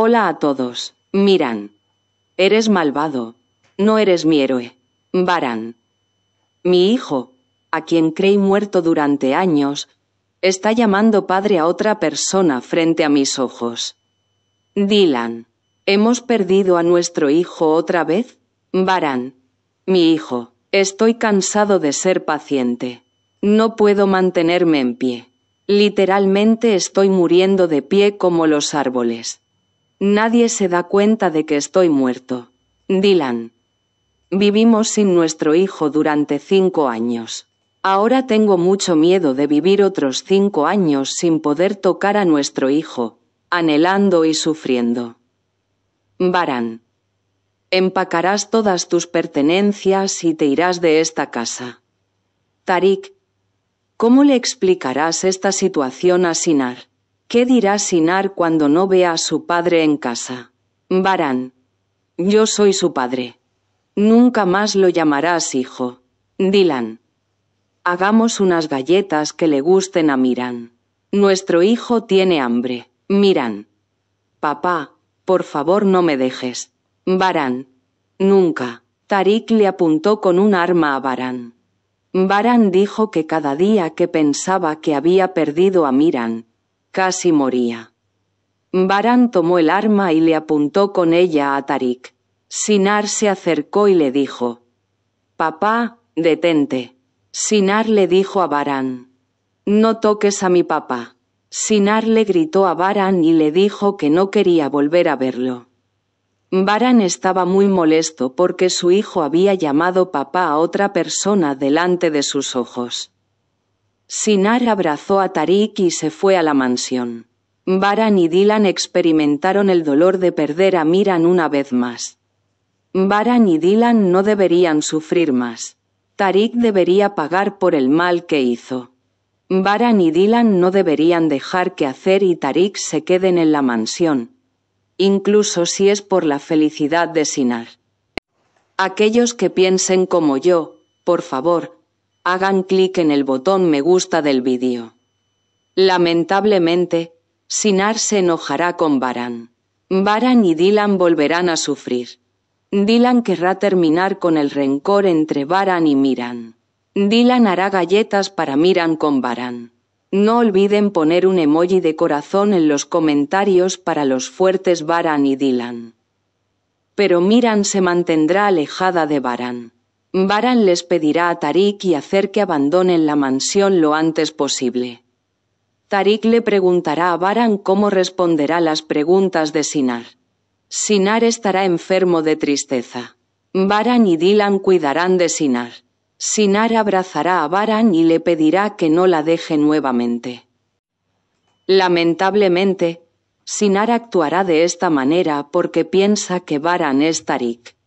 Hola a todos. Miran. Eres malvado. No eres mi héroe. Varan. Mi hijo, a quien creí muerto durante años, está llamando padre a otra persona frente a mis ojos. Dylan. ¿Hemos perdido a nuestro hijo otra vez? Varan. Mi hijo, estoy cansado de ser paciente. No puedo mantenerme en pie. Literalmente estoy muriendo de pie como los árboles. Nadie se da cuenta de que estoy muerto. Dylan. Vivimos sin nuestro hijo durante cinco años. Ahora tengo mucho miedo de vivir otros cinco años sin poder tocar a nuestro hijo, anhelando y sufriendo. Baran. Empacarás todas tus pertenencias y te irás de esta casa. Tarik. ¿Cómo le explicarás esta situación a Sinar? ¿Qué dirá Sinar cuando no vea a su padre en casa? Barán. Yo soy su padre. Nunca más lo llamarás hijo. Dylan. Hagamos unas galletas que le gusten a Miran. Nuestro hijo tiene hambre. Miran. Papá, por favor no me dejes. Barán. Nunca. Tarik le apuntó con un arma a Barán. Baran dijo que cada día que pensaba que había perdido a Miran, casi moría. Barán tomó el arma y le apuntó con ella a Tarik. Sinar se acercó y le dijo, Papá, detente. Sinar le dijo a Barán, No toques a mi papá. Sinar le gritó a Barán y le dijo que no quería volver a verlo. Barán estaba muy molesto porque su hijo había llamado papá a otra persona delante de sus ojos. Sinar abrazó a Tarik y se fue a la mansión. Baran y Dylan experimentaron el dolor de perder a Miran una vez más. Baran y Dylan no deberían sufrir más. Tarik debería pagar por el mal que hizo. Baran y Dylan no deberían dejar que hacer y Tarik se queden en la mansión, incluso si es por la felicidad de Sinar. Aquellos que piensen como yo, por favor, hagan clic en el botón me gusta del vídeo. Lamentablemente, Sinar se enojará con Baran. Baran y Dylan volverán a sufrir. Dylan querrá terminar con el rencor entre Baran y Miran. Dylan hará galletas para Miran con Baran. No olviden poner un emoji de corazón en los comentarios para los fuertes Baran y Dylan. Pero Miran se mantendrá alejada de Baran. Baran les pedirá a Tarik y hacer que abandonen la mansión lo antes posible. Tarik le preguntará a Baran cómo responderá las preguntas de Sinar. Sinar estará enfermo de tristeza. Baran y Dylan cuidarán de Sinar. Sinar abrazará a Baran y le pedirá que no la deje nuevamente. Lamentablemente, Sinar actuará de esta manera porque piensa que Baran es Tarik.